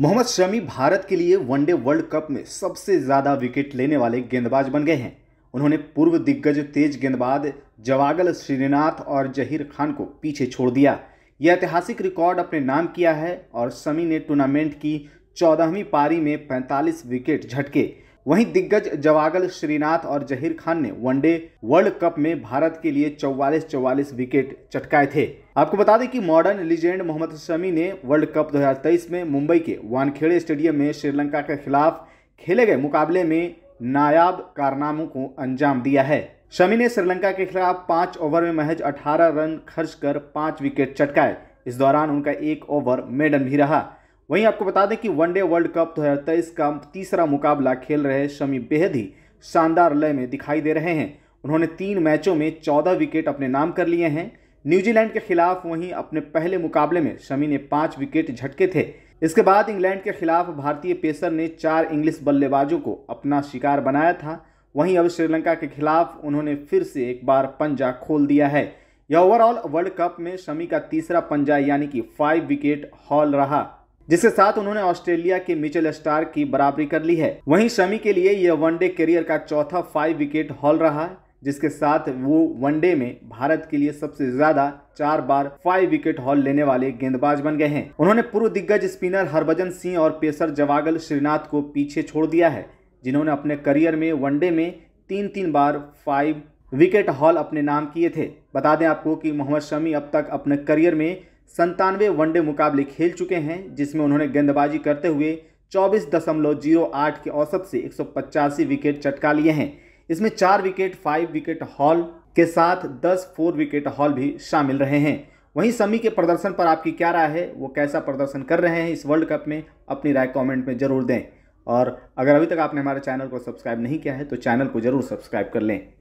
मोहम्मद शमी भारत के लिए one day world cup में सबसे ज़्यादा विकेट लेने वाले गेंदबाज बन गए हैं उन्होंने पूर्व दिग्गज तेज गेंदबाज जवागल श्रीनाथ और जहीर खान को पीछे छोड़ दिया यह ऐतिहासिक रिकॉर्ड अपने नाम किया है और शमी ने टूर्नामेंट की चौदहवीं पारी में 45 विकेट झटके वहीं दिग्गज जवागल श्रीनाथ और जहीर खान ने वनडे वर्ल्ड कप में भारत के लिए 44-44 विकेट चटकाए थे आपको बता दें कि मॉडर्न लीजेंड मोहम्मद शमी ने वर्ल्ड कप 2023 में मुंबई के वानखेड़े स्टेडियम में श्रीलंका के खिलाफ खेले गए मुकाबले में नायाब कारनामों को अंजाम दिया है शमी ने श्रीलंका के खिलाफ पांच ओवर में महज 18 रन खर्च कर पाँच विकेट चटकाए इस दौरान उनका एक ओवर मेडन भी रहा वहीं आपको बता दें कि वनडे वर्ल्ड कप दो हज़ार तेईस का तीसरा मुकाबला खेल रहे शमी बेहद ही शानदार लय में दिखाई दे रहे हैं उन्होंने तीन मैचों में चौदह विकेट अपने नाम कर लिए हैं न्यूजीलैंड के खिलाफ वहीं अपने पहले मुकाबले में शमी ने पाँच विकेट झटके थे इसके बाद इंग्लैंड के खिलाफ भारतीय पेसर ने चार इंग्लिश बल्लेबाजों को अपना शिकार बनाया था वहीं अब श्रीलंका के खिलाफ उन्होंने फिर से एक बार पंजा खोल दिया है यह ओवरऑल वर्ल्ड कप में शमी का तीसरा पंजा यानी कि फाइव विकेट हॉल रहा जिसके साथ उन्होंने ऑस्ट्रेलिया के मिचेल स्टार की बराबरी कर ली है वहीं शमी के लिए यह वनडे करियर का चौथा फाइव विकेट हॉल रहा है जिसके साथ वो वनडे में भारत के लिए सबसे ज्यादा चार बार फाइव विकेट हॉल लेने वाले गेंदबाज बन गए हैं उन्होंने पूर्व दिग्गज स्पिनर हरभजन सिंह और पेसर जवागल श्रीनाथ को पीछे छोड़ दिया है जिन्होंने अपने करियर में वनडे में तीन तीन बार फाइव विकेट हॉल अपने नाम किए थे बता दें आपको कि मोहम्मद शमी अब तक अपने करियर में संतानवे वनडे मुकाबले खेल चुके हैं जिसमें उन्होंने गेंदबाजी करते हुए चौबीस दशमलव जीरो आठ के औसत से एक विकेट चटका लिए हैं इसमें चार विकेट फाइव विकेट हॉल के साथ दस फोर विकेट हॉल भी शामिल रहे हैं वहीं समी के प्रदर्शन पर आपकी क्या राय है वो कैसा प्रदर्शन कर रहे हैं इस वर्ल्ड कप में अपनी राय कमेंट में ज़रूर दें और अगर अभी तक आपने हमारे चैनल को सब्सक्राइब नहीं किया है तो चैनल को ज़रूर सब्सक्राइब कर लें